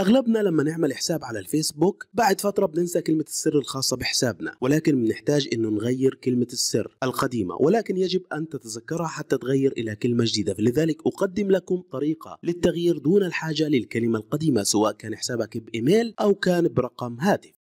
اغلبنا لما نعمل حساب على الفيسبوك بعد فتره بننسى كلمه السر الخاصه بحسابنا ولكن بنحتاج انه نغير كلمه السر القديمه ولكن يجب ان تتذكرها حتى تغير الى كلمه جديده فلذلك اقدم لكم طريقه للتغيير دون الحاجه للكلمه القديمه سواء كان حسابك بايميل او كان برقم هاتف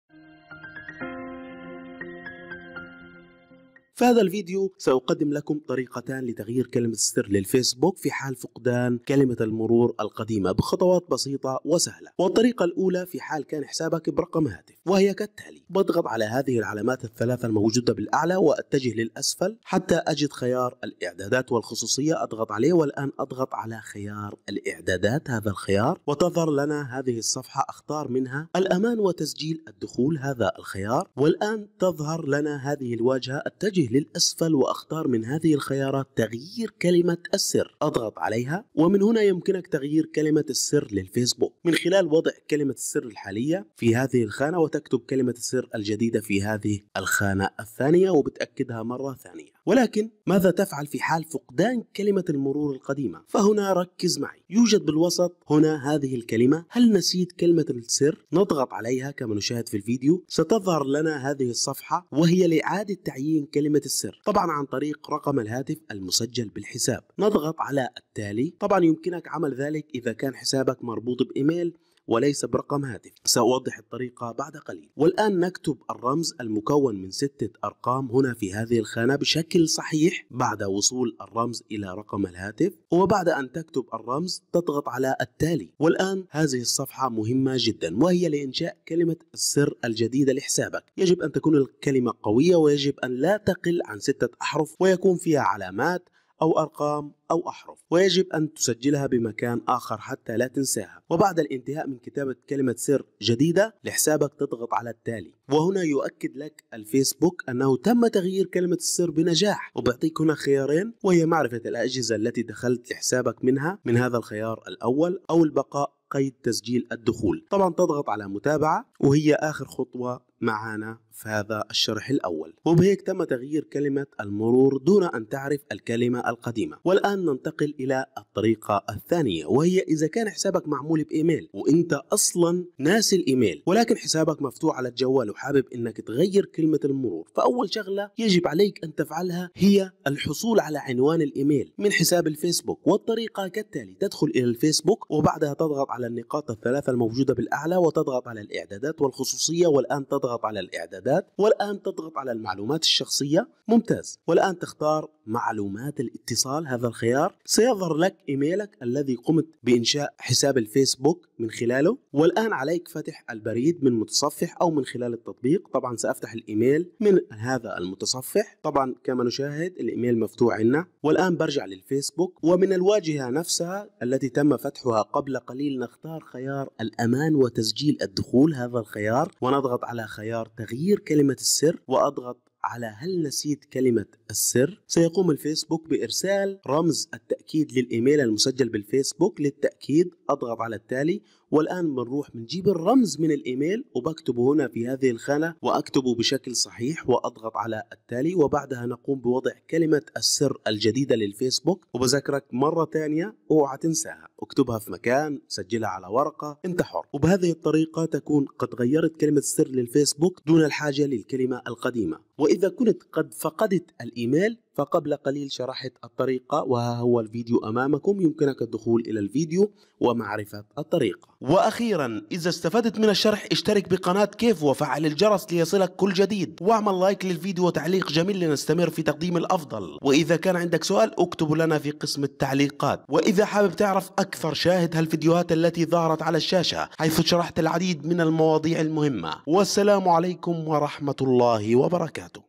في هذا الفيديو سأقدم لكم طريقتان لتغيير كلمة السر للفيسبوك في حال فقدان كلمة المرور القديمة بخطوات بسيطة وسهلة والطريقة الأولى في حال كان حسابك برقم هاتف وهي كالتالي بضغط على هذه العلامات الثلاثة الموجودة بالأعلى وأتجه للأسفل حتى أجد خيار الإعدادات والخصوصية أضغط عليه والآن أضغط على خيار الإعدادات هذا الخيار وتظهر لنا هذه الصفحة أختار منها الأمان وتسجيل الدخول هذا الخيار والآن تظهر لنا هذه الواجهة أتجه اتجه للأسفل وأختار من هذه الخيارات تغيير كلمة السر أضغط عليها ومن هنا يمكنك تغيير كلمة السر للفيسبوك من خلال وضع كلمة السر الحالية في هذه الخانة وتكتب كلمة السر الجديدة في هذه الخانة الثانية وبتأكدها مرة ثانية ولكن ماذا تفعل في حال فقدان كلمة المرور القديمة؟ فهنا ركز معي يوجد بالوسط هنا هذه الكلمة هل نسيت كلمة السر؟ نضغط عليها كما نشاهد في الفيديو ستظهر لنا هذه الصفحة وهي لإعادة تعيين كلمة السر طبعا عن طريق رقم الهاتف المسجل بالحساب نضغط على التالي طبعا يمكنك عمل ذلك إذا كان حسابك مربوط بإيميل موبايل وليس برقم هاتف سأوضح الطريقة بعد قليل والآن نكتب الرمز المكون من ستة أرقام هنا في هذه الخانة بشكل صحيح بعد وصول الرمز إلى رقم الهاتف وبعد أن تكتب الرمز تضغط على التالي والآن هذه الصفحة مهمة جدا وهي لإنشاء كلمة السر الجديدة لحسابك يجب أن تكون الكلمة قوية ويجب أن لا تقل عن ستة أحرف ويكون فيها علامات أو أرقام أو أحرف ويجب أن تسجلها بمكان آخر حتى لا تنساها وبعد الانتهاء من كتابة كلمة سر جديدة لحسابك تضغط على التالي وهنا يؤكد لك الفيسبوك أنه تم تغيير كلمة السر بنجاح وبيعطيك هنا خيارين وهي معرفة الأجهزة التي دخلت لحسابك منها من هذا الخيار الأول أو البقاء قيد تسجيل الدخول طبعا تضغط على متابعة وهي آخر خطوة معنا في هذا الشرح الأول وبهيك تم تغيير كلمة المرور دون أن تعرف الكلمة القديمة والآن ننتقل إلى الطريقة الثانية وهي إذا كان حسابك معمول بإيميل وإنت أصلا ناسي الإيميل ولكن حسابك مفتوح على الجوال وحابب إنك تغير كلمة المرور فأول شغلة يجب عليك أن تفعلها هي الحصول على عنوان الإيميل من حساب الفيسبوك والطريقة كالتالي تدخل إلى الفيسبوك وبعدها تضغط على النقاط الثلاثة الموجودة بالأعلى وتضغط على الإعدادات والخصوصية والآن تضغط تضغط على الإعدادات والآن تضغط على المعلومات الشخصية ممتاز والآن تختار معلومات الاتصال هذا الخيار سيظهر لك ايميلك الذي قمت بانشاء حساب الفيسبوك من خلاله والان عليك فتح البريد من متصفح او من خلال التطبيق طبعا سافتح الايميل من هذا المتصفح طبعا كما نشاهد الايميل مفتوح عندنا والان برجع للفيسبوك ومن الواجهه نفسها التي تم فتحها قبل قليل نختار خيار الامان وتسجيل الدخول هذا الخيار ونضغط على خيار تغيير كلمه السر واضغط على هل نسيت كلمة السر سيقوم الفيسبوك بإرسال رمز التأكيد للإيميل المسجل بالفيسبوك للتأكيد أضغط على التالي والآن بنروح بنجيب الرمز من الإيميل وبكتبه هنا في هذه الخانة وأكتبه بشكل صحيح وأضغط على التالي وبعدها نقوم بوضع كلمة السر الجديدة للفيسبوك وبذكرك مرة ثانية اوعى تنساها اكتبها في مكان سجلها على ورقة انت حر وبهذه الطريقة تكون قد غيرت كلمة السر للفيسبوك دون الحاجة للكلمة القديمة وإذا كنت قد فقدت الإيميل فقبل قليل شرحت الطريقة وها هو الفيديو أمامكم يمكنك الدخول إلى الفيديو ومعرفة الطريقة وأخيرا إذا استفدت من الشرح اشترك بقناة كيف وفعل الجرس ليصلك كل جديد واعمل لايك للفيديو وتعليق جميل لنستمر في تقديم الأفضل وإذا كان عندك سؤال اكتب لنا في قسم التعليقات وإذا حابب تعرف أكثر شاهد هالفيديوهات التي ظهرت على الشاشة حيث شرحت العديد من المواضيع المهمة والسلام عليكم ورحمة الله وبركاته